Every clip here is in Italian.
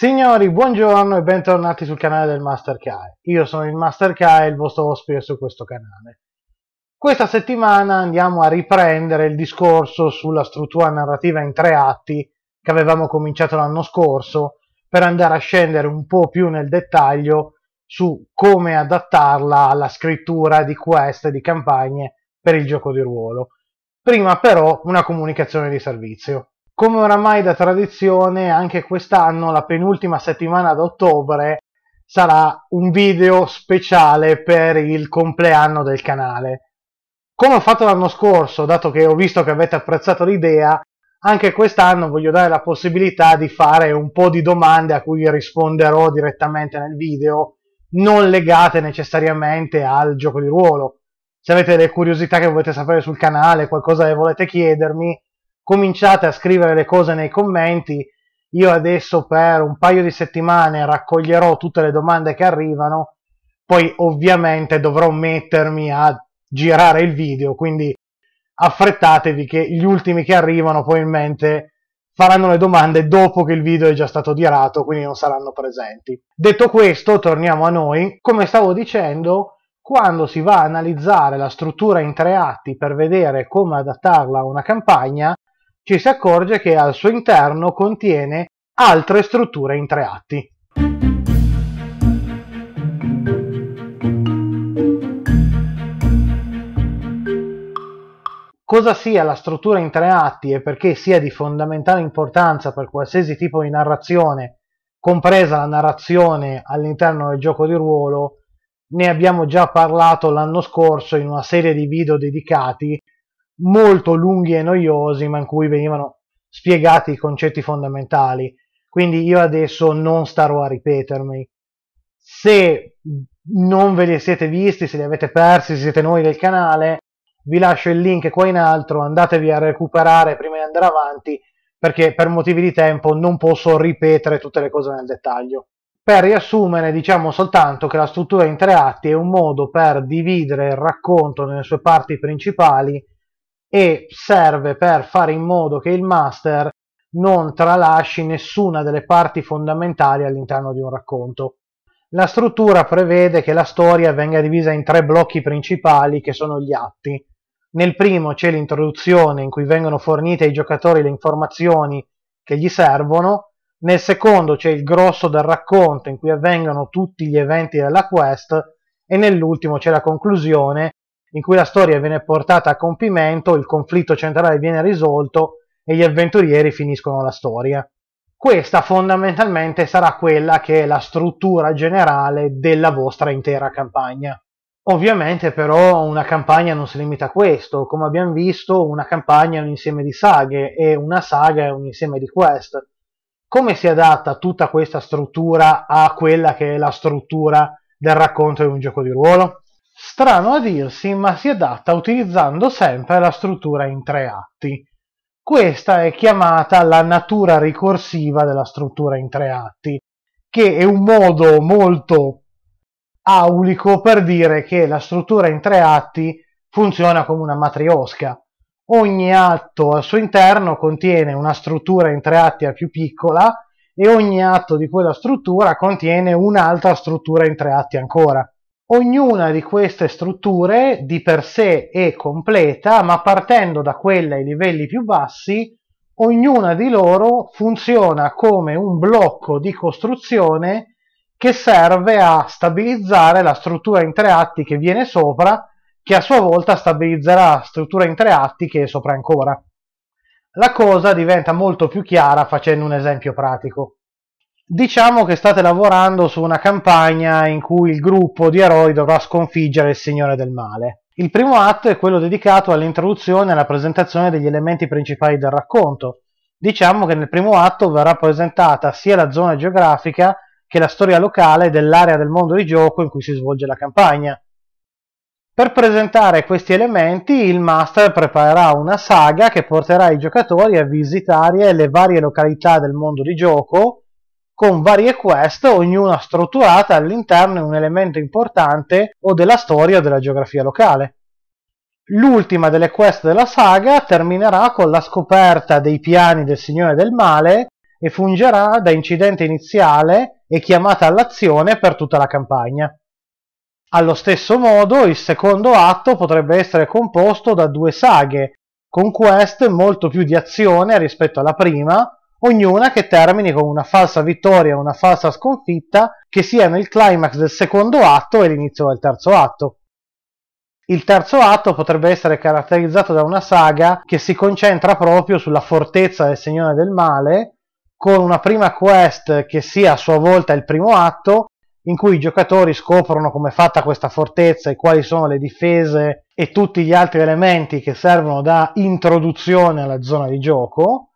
Signori, buongiorno e bentornati sul canale del Master Kai. Io sono il Master Kai, il vostro ospite su questo canale. Questa settimana andiamo a riprendere il discorso sulla struttura narrativa in tre atti che avevamo cominciato l'anno scorso per andare a scendere un po' più nel dettaglio su come adattarla alla scrittura di quest e di campagne per il gioco di ruolo. Prima però una comunicazione di servizio. Come oramai da tradizione, anche quest'anno, la penultima settimana d'ottobre, sarà un video speciale per il compleanno del canale. Come ho fatto l'anno scorso, dato che ho visto che avete apprezzato l'idea, anche quest'anno voglio dare la possibilità di fare un po' di domande a cui risponderò direttamente nel video, non legate necessariamente al gioco di ruolo. Se avete delle curiosità che volete sapere sul canale, qualcosa che volete chiedermi, cominciate a scrivere le cose nei commenti. Io adesso per un paio di settimane raccoglierò tutte le domande che arrivano, poi ovviamente dovrò mettermi a girare il video, quindi affrettatevi che gli ultimi che arrivano probabilmente faranno le domande dopo che il video è già stato girato, quindi non saranno presenti. Detto questo, torniamo a noi. Come stavo dicendo, quando si va a analizzare la struttura in tre atti per vedere come adattarla a una campagna, ci si accorge che al suo interno contiene altre strutture in tre atti. Cosa sia la struttura in tre atti e perché sia di fondamentale importanza per qualsiasi tipo di narrazione, compresa la narrazione all'interno del gioco di ruolo, ne abbiamo già parlato l'anno scorso in una serie di video dedicati molto lunghi e noiosi, ma in cui venivano spiegati i concetti fondamentali. Quindi io adesso non starò a ripetermi. Se non ve li siete visti, se li avete persi, siete noi del canale, vi lascio il link qua in alto, andatevi a recuperare prima di andare avanti, perché per motivi di tempo non posso ripetere tutte le cose nel dettaglio. Per riassumere, diciamo soltanto che la struttura in tre atti è un modo per dividere il racconto nelle sue parti principali e serve per fare in modo che il master non tralasci nessuna delle parti fondamentali all'interno di un racconto. La struttura prevede che la storia venga divisa in tre blocchi principali che sono gli atti. Nel primo c'è l'introduzione in cui vengono fornite ai giocatori le informazioni che gli servono, nel secondo c'è il grosso del racconto in cui avvengono tutti gli eventi della quest e nell'ultimo c'è la conclusione in cui la storia viene portata a compimento, il conflitto centrale viene risolto e gli avventurieri finiscono la storia. Questa fondamentalmente sarà quella che è la struttura generale della vostra intera campagna. Ovviamente però una campagna non si limita a questo, come abbiamo visto una campagna è un insieme di saghe e una saga è un insieme di quest. Come si adatta tutta questa struttura a quella che è la struttura del racconto di un gioco di ruolo? Strano a dirsi, ma si adatta utilizzando sempre la struttura in tre atti. Questa è chiamata la natura ricorsiva della struttura in tre atti, che è un modo molto aulico per dire che la struttura in tre atti funziona come una matriosca. Ogni atto al suo interno contiene una struttura in tre atti a più piccola e ogni atto di quella struttura contiene un'altra struttura in tre atti ancora. Ognuna di queste strutture di per sé è completa, ma partendo da quella ai livelli più bassi, ognuna di loro funziona come un blocco di costruzione che serve a stabilizzare la struttura in tre atti che viene sopra, che a sua volta stabilizzerà la struttura in tre atti che è sopra ancora. La cosa diventa molto più chiara facendo un esempio pratico. Diciamo che state lavorando su una campagna in cui il gruppo di eroi dovrà sconfiggere il Signore del Male. Il primo atto è quello dedicato all'introduzione e alla presentazione degli elementi principali del racconto. Diciamo che nel primo atto verrà presentata sia la zona geografica che la storia locale dell'area del mondo di gioco in cui si svolge la campagna. Per presentare questi elementi il master preparerà una saga che porterà i giocatori a visitare le varie località del mondo di gioco con varie quest, ognuna strutturata all'interno di un elemento importante o della storia o della geografia locale. L'ultima delle quest della saga terminerà con la scoperta dei piani del Signore del Male e fungerà da incidente iniziale e chiamata all'azione per tutta la campagna. Allo stesso modo, il secondo atto potrebbe essere composto da due saghe, con quest molto più di azione rispetto alla prima, ognuna che termini con una falsa vittoria o una falsa sconfitta che siano il climax del secondo atto e l'inizio del terzo atto. Il terzo atto potrebbe essere caratterizzato da una saga che si concentra proprio sulla fortezza del Signore del Male, con una prima quest che sia a sua volta il primo atto, in cui i giocatori scoprono come è fatta questa fortezza e quali sono le difese e tutti gli altri elementi che servono da introduzione alla zona di gioco,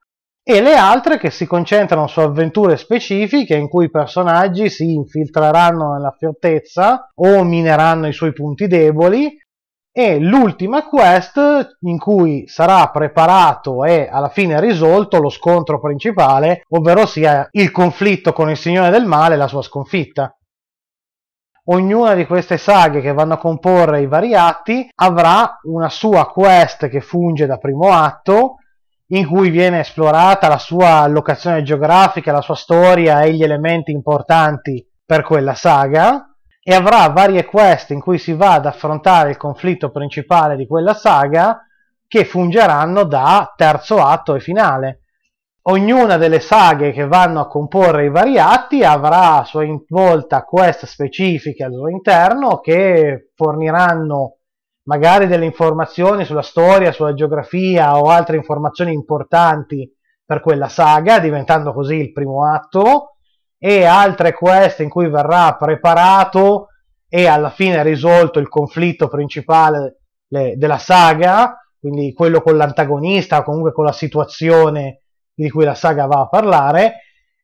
e le altre che si concentrano su avventure specifiche in cui i personaggi si infiltreranno nella fortezza o mineranno i suoi punti deboli e l'ultima quest in cui sarà preparato e alla fine risolto lo scontro principale, ovvero sia il conflitto con il Signore del Male e la sua sconfitta. Ognuna di queste saghe che vanno a comporre i vari atti avrà una sua quest che funge da primo atto in cui viene esplorata la sua locazione geografica, la sua storia e gli elementi importanti per quella saga e avrà varie quest in cui si va ad affrontare il conflitto principale di quella saga che fungeranno da terzo atto e finale. Ognuna delle saghe che vanno a comporre i vari atti avrà a sua volta quest specifiche al suo interno che forniranno magari delle informazioni sulla storia, sulla geografia o altre informazioni importanti per quella saga, diventando così il primo atto, e altre quest in cui verrà preparato e alla fine risolto il conflitto principale le, della saga, quindi quello con l'antagonista o comunque con la situazione di cui la saga va a parlare,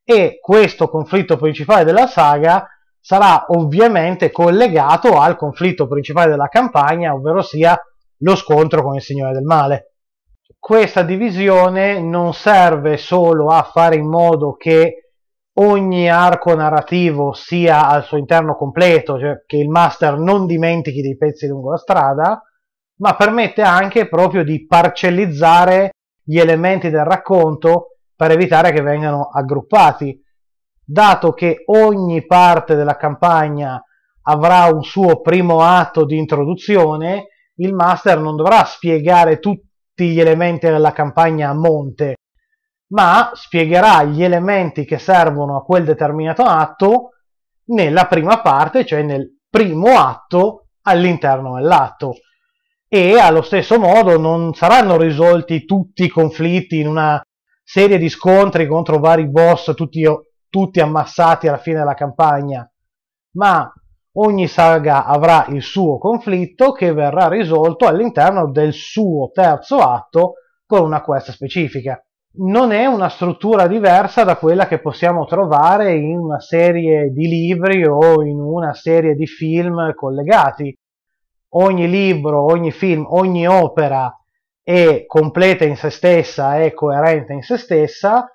e questo conflitto principale della saga sarà ovviamente collegato al conflitto principale della campagna, ovvero sia lo scontro con il Signore del Male. Questa divisione non serve solo a fare in modo che ogni arco narrativo sia al suo interno completo, cioè che il master non dimentichi dei pezzi lungo la strada, ma permette anche proprio di parcellizzare gli elementi del racconto per evitare che vengano aggruppati dato che ogni parte della campagna avrà un suo primo atto di introduzione, il master non dovrà spiegare tutti gli elementi della campagna a monte, ma spiegherà gli elementi che servono a quel determinato atto nella prima parte, cioè nel primo atto all'interno dell'atto. E allo stesso modo non saranno risolti tutti i conflitti in una serie di scontri contro vari boss tutti tutti ammassati alla fine della campagna, ma ogni saga avrà il suo conflitto che verrà risolto all'interno del suo terzo atto con una quest specifica. Non è una struttura diversa da quella che possiamo trovare in una serie di libri o in una serie di film collegati. Ogni libro, ogni film, ogni opera è completa in se stessa, è coerente in se stessa,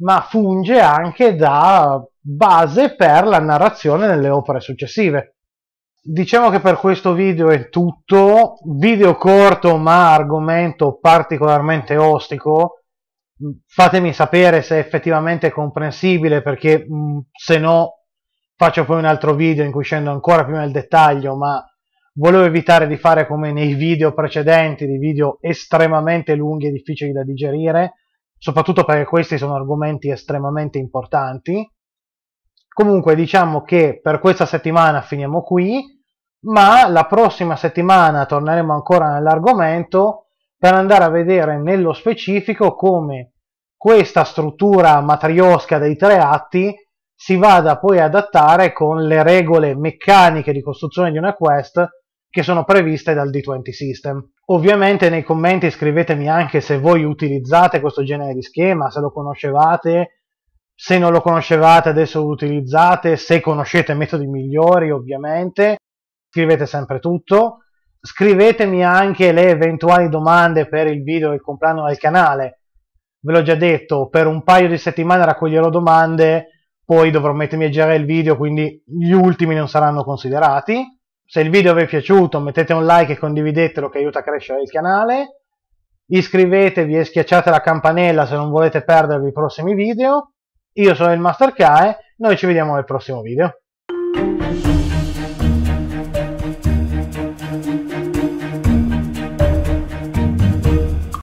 ma funge anche da base per la narrazione nelle opere successive. Diciamo che per questo video è tutto, video corto ma argomento particolarmente ostico, mm, fatemi sapere se effettivamente è comprensibile perché mm, se no faccio poi un altro video in cui scendo ancora più nel dettaglio ma volevo evitare di fare come nei video precedenti, dei video estremamente lunghi e difficili da digerire soprattutto perché questi sono argomenti estremamente importanti. Comunque diciamo che per questa settimana finiamo qui, ma la prossima settimana torneremo ancora nell'argomento per andare a vedere nello specifico come questa struttura matriosca dei tre atti si vada poi ad adattare con le regole meccaniche di costruzione di una quest che sono previste dal D20 System. Ovviamente nei commenti scrivetemi anche se voi utilizzate questo genere di schema, se lo conoscevate, se non lo conoscevate adesso lo utilizzate, se conoscete metodi migliori ovviamente, scrivete sempre tutto. Scrivetemi anche le eventuali domande per il video del compleanno del canale. Ve l'ho già detto, per un paio di settimane raccoglierò domande, poi dovrò mettermi a girare il video, quindi gli ultimi non saranno considerati se il video vi è piaciuto mettete un like e condividetelo che aiuta a crescere il canale, iscrivetevi e schiacciate la campanella se non volete perdervi i prossimi video, io sono il Master Kae, noi ci vediamo nel prossimo video.